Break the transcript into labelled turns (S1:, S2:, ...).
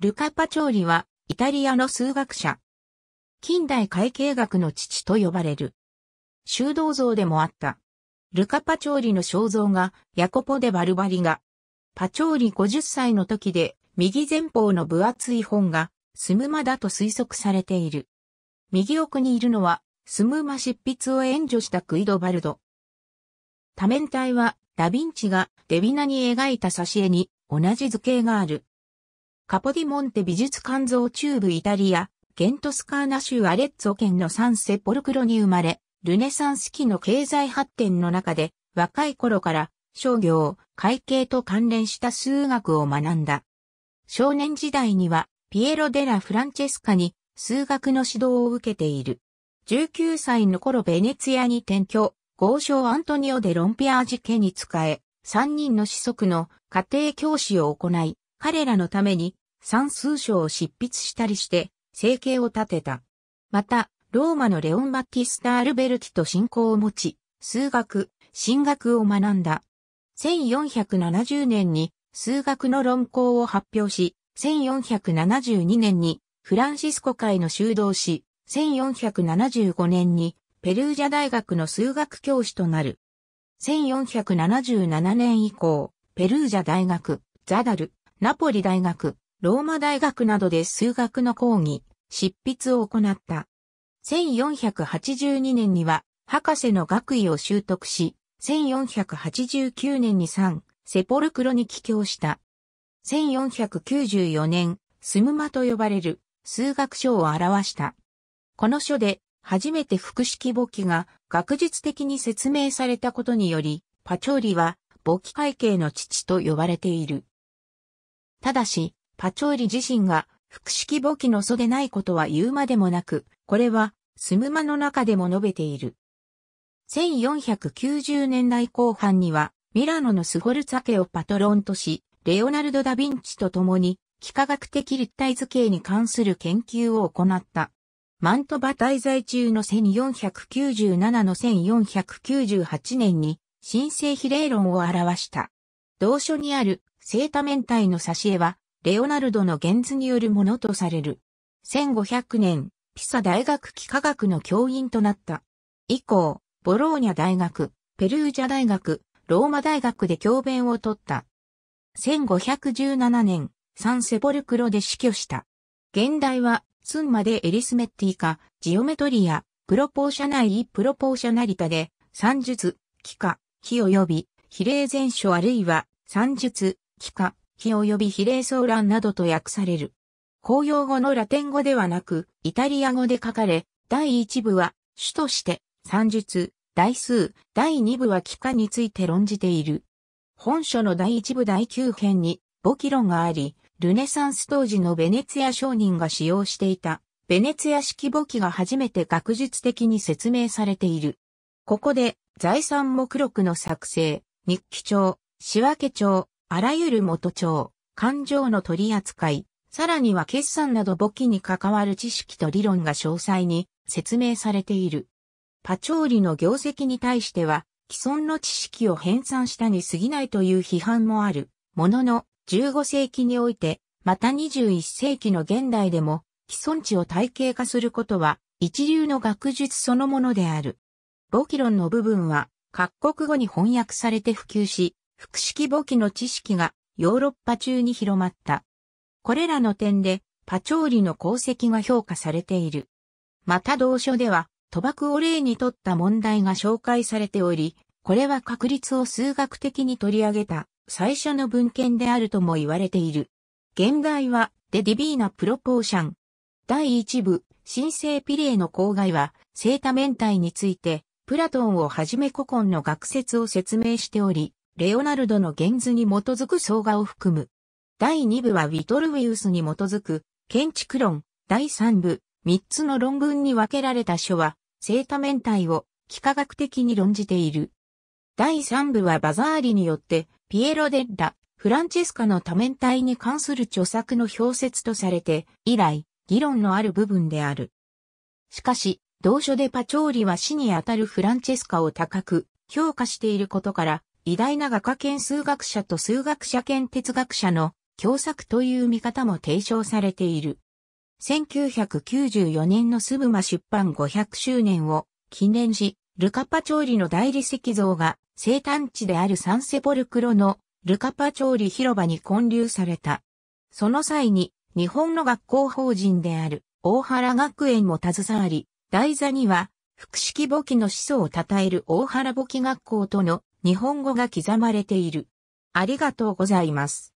S1: ルカ・パチョーリは、イタリアの数学者。近代会計学の父と呼ばれる。修道像でもあった。ルカ・パチョーリの肖像が、ヤコポ・デ・バルバリが、パチョーリ50歳の時で、右前方の分厚い本が、スムマだと推測されている。右奥にいるのは、スムマ執筆を援助したクイド・バルド。多面体は、ダヴィンチがデビナに描いた挿絵に同じ図形がある。カポディモンテ美術館像中部イタリア、ゲントスカーナ州アレッツォ県のサンセポルクロに生まれ、ルネサンス期の経済発展の中で、若い頃から商業、会計と関連した数学を学んだ。少年時代には、ピエロ・デラ・フランチェスカに数学の指導を受けている。19歳の頃ベネツィアに転居、豪商アントニオ・デ・ロンピアージ家に仕え、3人の子息の家庭教師を行い、彼らのために算数書を執筆したりして生計を立てた。また、ローマのレオン・バッティスタ・アルベルティと信仰を持ち、数学、神学を学んだ。1470年に数学の論考を発表し、1472年にフランシスコ会の修道士、1475年にペルージャ大学の数学教師となる。1477年以降、ペルージャ大学、ザダル、ナポリ大学、ローマ大学などで数学の講義、執筆を行った。1482年には、博士の学位を習得し、1489年に3、セポルクロに帰郷した。1494年、スムマと呼ばれる数学書を表した。この書で、初めて複式簿記が学術的に説明されたことにより、パチョーリは簿記会計の父と呼ばれている。ただし、パチョーリ自身が複式簿記の素でないことは言うまでもなく、これはスムマの中でも述べている。1490年代後半には、ミラノのスゴルツァ家をパトロンとし、レオナルド・ダ・ヴィンチと共に、幾何学的立体図形に関する研究を行った。マントバ滞在中の1497の1498年に、新生比例論を表した。同書にある生多面体の挿絵は、レオナルドの原図によるものとされる。1500年、ピサ大学幾何学の教員となった。以降、ボローニャ大学、ペルージャ大学、ローマ大学で教鞭を取った。1517年、サンセボルクロで死去した。現代は、スンマでエリスメッティカ、ジオメトリア、プロポーシャナイ・プロポーシャナリタで、算術、幾何、比及び、比例全書あるいは、算術、気化、火及び比例騒乱などと訳される。公用語のラテン語ではなく、イタリア語で書かれ、第一部は、主として、算術、代数、第二部は気化について論じている。本書の第一部第九編に、簿記論があり、ルネサンス当時のベネツィア商人が使用していた、ベネツィア式簿記が初めて学術的に説明されている。ここで、財産目録の作成、日記帳、仕分け帳、あらゆる元帳、感情の取り扱い、さらには決算など簿記に関わる知識と理論が詳細に説明されている。パチョーリの業績に対しては、既存の知識を編纂したに過ぎないという批判もある。ものの、15世紀において、また21世紀の現代でも、既存値を体系化することは、一流の学術そのものである。簿記論の部分は、各国語に翻訳されて普及し、複式簿記の知識がヨーロッパ中に広まった。これらの点で、パチョーリの功績が評価されている。また同書では、賭博を例にとった問題が紹介されており、これは確率を数学的に取り上げた最初の文献であるとも言われている。現代は、デディビーナプロポーション。第一部、新生ピレーの郊外は、セータ面体について、プラトンをはじめ古今の学説を説明しており、レオナルドの原図に基づく総画を含む。第2部はウィトルウィウスに基づく建築論。第3部、3つの論文に分けられた書は、生多面体を幾何学的に論じている。第3部はバザーリによって、ピエロデッラ、フランチェスカの多面体に関する著作の表説とされて、以来、議論のある部分である。しかし、同書でパチョーリは死にあたるフランチェスカを高く評価していることから、偉大な画家兼数学者と数学者兼哲学者の共作という見方も提唱されている。1994年のスブマ出版500周年を記念し、ルカパチョーリの大理石像が生誕地であるサンセポルクロのルカパチョーリ広場に建立された。その際に日本の学校法人である大原学園も携わり、台座には複式簿記の始祖を称える大原簿記学校との日本語が刻まれている。ありがとうございます。